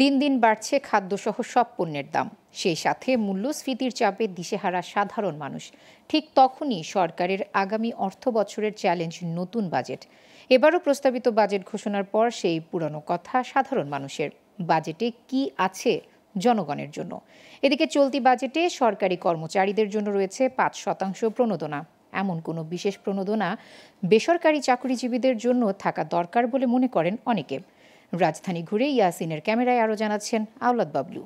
দিন দিন বাড়ছে খাদ্যসহ সব পণ্যের দাম সেই সাথে মূল্যস্ফীতির চাপে দিশেহারা সাধারণ মানুষ ঠিক তখনই সরকারের আগামী অর্থ বছরের চ্যালেঞ্জ নতুন বাজেট এবারও প্রস্তাবিত বাজেট ঘোষণার পর সেই পুরনো কথা সাধারণ মানুষের বাজেটে কি আছে জনগণের জন্য এদিকে চলতি বাজেটে সরকারি কর্মচারীদের জন্য রয়েছে পাঁচ শতাংশ প্রণোদনা এমন কোনো বিশেষ প্রণোদনা বেসরকারি চাকরিজীবীদের জন্য থাকা দরকার বলে মনে করেন অনেকে রাজধানী ঘুরে ইয়াসিনের ক্যামেরায় আরও জানাচ্ছেন আওলাদ বাবলু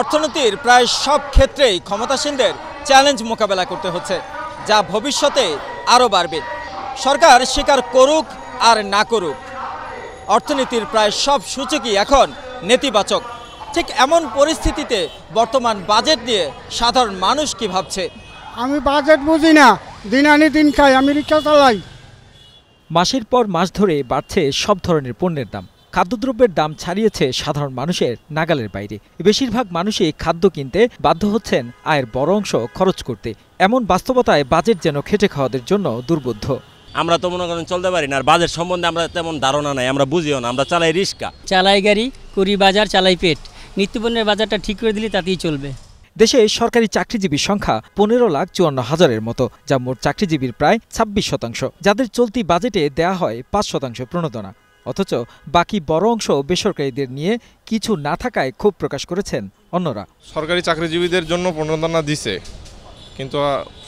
অর্থনীতির প্রায় সব ক্ষেত্রেই ক্ষমতাসীনদের চ্যালেঞ্জ মোকাবেলা করতে হচ্ছে যা ভবিষ্যতে আরও বাড়বে সরকার স্বীকার করুক আর না করুক অর্থনীতির প্রায় সব সূচকই এখন নেতিবাচক ঠিক এমন পরিস্থিতিতে বর্তমান বাজেট নিয়ে সাধারণ মানুষ কি ভাবছে আমি বাজেট বুঝি না দিন আনি দিন খাই আমি রিক্সা চালাই মাসের পর মাস ধরে বাড়ছে সব ধরনের পণ্যের দাম খাদ্যদ্রব্যের দাম ছাড়িয়েছে সাধারণ মানুষের নাগালের বাইরে বেশিরভাগ মানুষই খাদ্য কিনতে বাধ্য হচ্ছেন আয়ের বড় অংশ খরচ করতে এমন বাস্তবতায় বাজেট যেন খেটে খাওয়াদের জন্য দুর্বোধ্য আমরা তো মনে করেন চলতে পারি না আর বাজেট সম্বন্ধে আমরা তেমন ধারণা নাই আমরা বুঝিও না আমরা চালাই রিস্কা চালাই গাড়ি করি বাজার চালাই পেট নিত্যপণ্যের বাজারটা ঠিক করে দিলে তাতেই চলবে দেশে সরকারি চাকরিজীবীর সংখ্যা পনেরো লাখ চুয়ান্ন হাজারের মতো যা মোট চাকরিজীবীর প্রায় ছাব্বিশ শতাংশ যাদের চলতি বাজেটে দেয়া হয় পাঁচ শতাংশ প্রণোদনা অথচ বাকি বড় অংশ বেসরকারিদের নিয়ে কিছু না থাকায় ক্ষোভ প্রকাশ করেছেন অন্যরা সরকারি চাকরিজীবীদের জন্য প্রণোদনা দিছে কিন্তু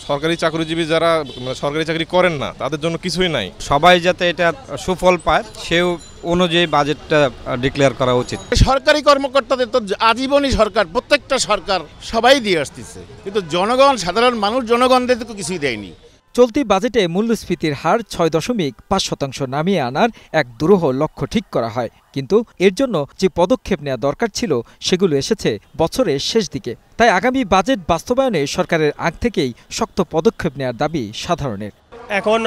সরকারি চাকরিজীবী যারা মানে সরকারি চাকরি করেন না তাদের জন্য কিছুই নাই সবাই যাতে এটা সুফল পায় সেও অনুযায়ী বাজেটটা ডিক্লেয়ার করা উচিত সরকারি কর্মকর্তাদের তো আজীবনই সরকার প্রত্যেকটা সরকার সবাই দিয়ে আসতেছে কিন্তু জনগণ সাধারণ মানুষ জনগণদের তো কিছুই দেয়নি চলতি বাজেটে মূল্যস্ফীতির হার ছয় দশমিক পাঁচ শতাংশ নামিয়ে আনার এক দুরূহ লক্ষ্য ঠিক করা হয় কিন্তু এর জন্য যে পদক্ষেপ নেওয়া দরকার ছিল সেগুলো এসেছে বছরের শেষ দিকে তাই আগামী বাজেট বাস্তবায়নে সরকারের আগ থেকেই শক্ত পদক্ষেপ নেওয়ার দাবি সাধারণের এখন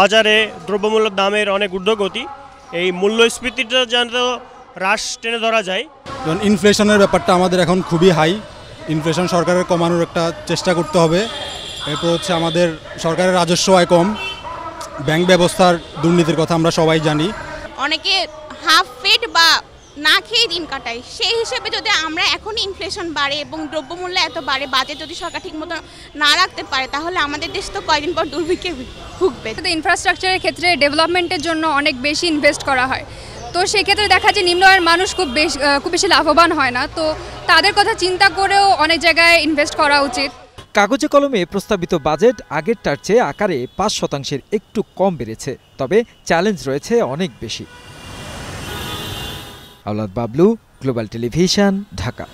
বাজারে দ্রব্যমূল্যের দামের অনেক ঊর্ধ্বগতি এই মূল্যস্ফীতিটা যেন হ্রাস টেনে ধরা যায় ইনফ্লেশনের ব্যাপারটা আমাদের এখন খুবই হাই ইনফ্লেশন সরকারের কমানোর একটা চেষ্টা করতে হবে এরপর হচ্ছে আমাদের সরকারের রাজস্ব আয় কম ব্যাংক ব্যবস্থার দুর্নীতির কথা আমরা সবাই জানি অনেকে হাফ ফিট বা না খেয়ে দিন কাটায় সেই হিসেবে যদি আমরা এখন ইনফ্লেশন বাড়ে এবং দ্রব্যমূল্য এত বাড়ে বাজেট যদি সরকার ঠিক মতো না রাখতে পারে তাহলে আমাদের দেশ তো কয়েকদিন পর দুর্ভিক্ষে ভুগবে তো ইনফ্রাস্ট্রাকচারের ক্ষেত্রে ডেভেলপমেন্টের জন্য অনেক বেশি ইনভেস্ট করা হয় তো সেক্ষেত্রে দেখা যায় নিম্ন আয়ের মানুষ খুব বেশ খুব বেশি লাভবান হয় না তো তাদের কথা চিন্তা করেও অনেক জায়গায় ইনভেস্ট করা উচিত কাগজে কলমে প্রস্তাবিত বাজেট আগেরটার চেয়ে আকারে পাঁচ শতাংশের একটু কম বেড়েছে তবে চ্যালেঞ্জ রয়েছে অনেক বেশি আওলাদ বাবলু গ্লোবাল টেলিভিশন ঢাকা